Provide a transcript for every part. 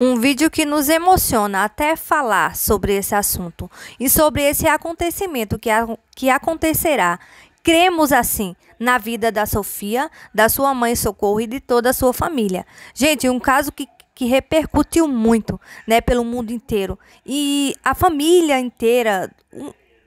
Um vídeo que nos emociona até falar sobre esse assunto e sobre esse acontecimento que, a, que acontecerá. Cremos assim na vida da Sofia, da sua mãe Socorro e de toda a sua família. Gente, um caso que, que repercutiu muito né, pelo mundo inteiro. E a família inteira,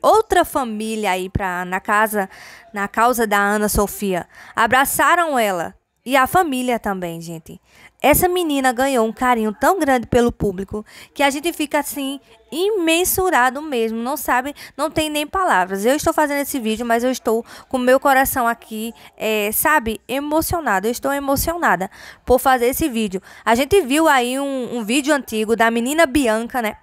outra família aí pra, na casa, na causa da Ana Sofia, abraçaram ela, e a família também, gente. Essa menina ganhou um carinho tão grande pelo público que a gente fica assim imensurado mesmo, não sabe, não tem nem palavras. Eu estou fazendo esse vídeo, mas eu estou com meu coração aqui, é, sabe, emocionado. Eu estou emocionada por fazer esse vídeo. A gente viu aí um, um vídeo antigo da menina Bianca, né?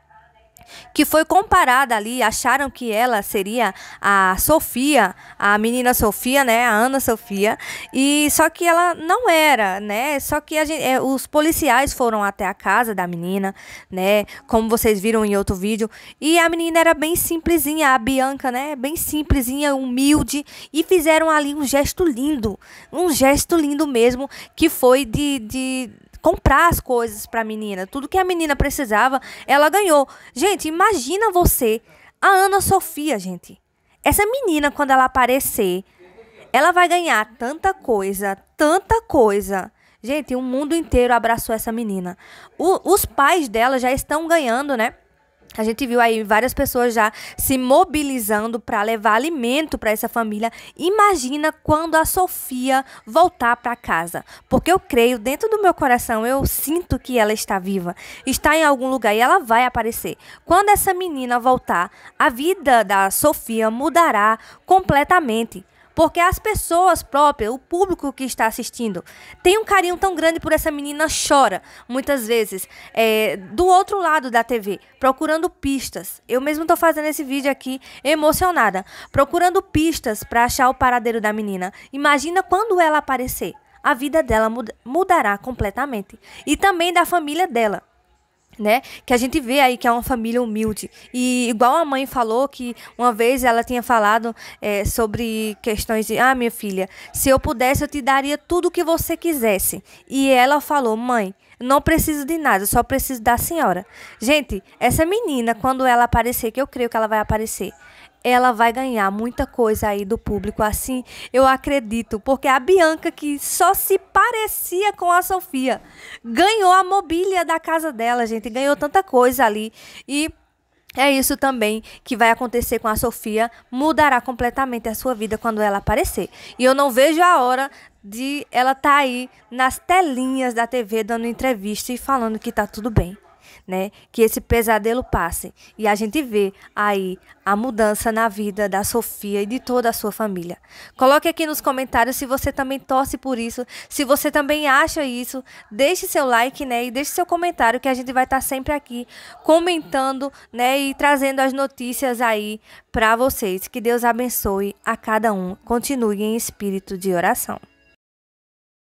que foi comparada ali, acharam que ela seria a Sofia, a menina Sofia, né, a Ana Sofia, e só que ela não era, né? Só que gente, é, os policiais foram até a casa da menina, né? Como vocês viram em outro vídeo, e a menina era bem simplesinha, a Bianca, né? Bem simplesinha, humilde, e fizeram ali um gesto lindo, um gesto lindo mesmo, que foi de, de comprar as coisas para a menina. Tudo que a menina precisava, ela ganhou. Gente, imagina você, a Ana Sofia, gente. Essa menina, quando ela aparecer, ela vai ganhar tanta coisa, tanta coisa. Gente, o mundo inteiro abraçou essa menina. O, os pais dela já estão ganhando, né? A gente viu aí várias pessoas já se mobilizando para levar alimento para essa família. Imagina quando a Sofia voltar para casa, porque eu creio dentro do meu coração, eu sinto que ela está viva, está em algum lugar e ela vai aparecer. Quando essa menina voltar, a vida da Sofia mudará completamente. Porque as pessoas próprias, o público que está assistindo, tem um carinho tão grande por essa menina, chora muitas vezes é, do outro lado da TV, procurando pistas. Eu mesmo estou fazendo esse vídeo aqui emocionada, procurando pistas para achar o paradeiro da menina. Imagina quando ela aparecer. A vida dela mudará completamente. E também da família dela né? Que a gente vê aí que é uma família humilde. E igual a mãe falou que uma vez ela tinha falado é, sobre questões de, ah, minha filha, se eu pudesse eu te daria tudo o que você quisesse. E ela falou, mãe, não preciso de nada, só preciso da senhora. Gente, essa menina, quando ela aparecer, que eu creio que ela vai aparecer, ela vai ganhar muita coisa aí do público, assim eu acredito, porque a Bianca, que só se parecia com a Sofia, ganhou a mobília da casa dela, gente, ganhou tanta coisa ali e. É isso também que vai acontecer com a Sofia, mudará completamente a sua vida quando ela aparecer. E eu não vejo a hora de ela estar tá aí nas telinhas da TV dando entrevista e falando que tá tudo bem né? Que esse pesadelo passe e a gente vê aí a mudança na vida da Sofia e de toda a sua família. Coloque aqui nos comentários se você também torce por isso, se você também acha isso, deixe seu like, né? E deixe seu comentário que a gente vai estar tá sempre aqui comentando, né? E trazendo as notícias aí para vocês. Que Deus abençoe a cada um. Continue em espírito de oração.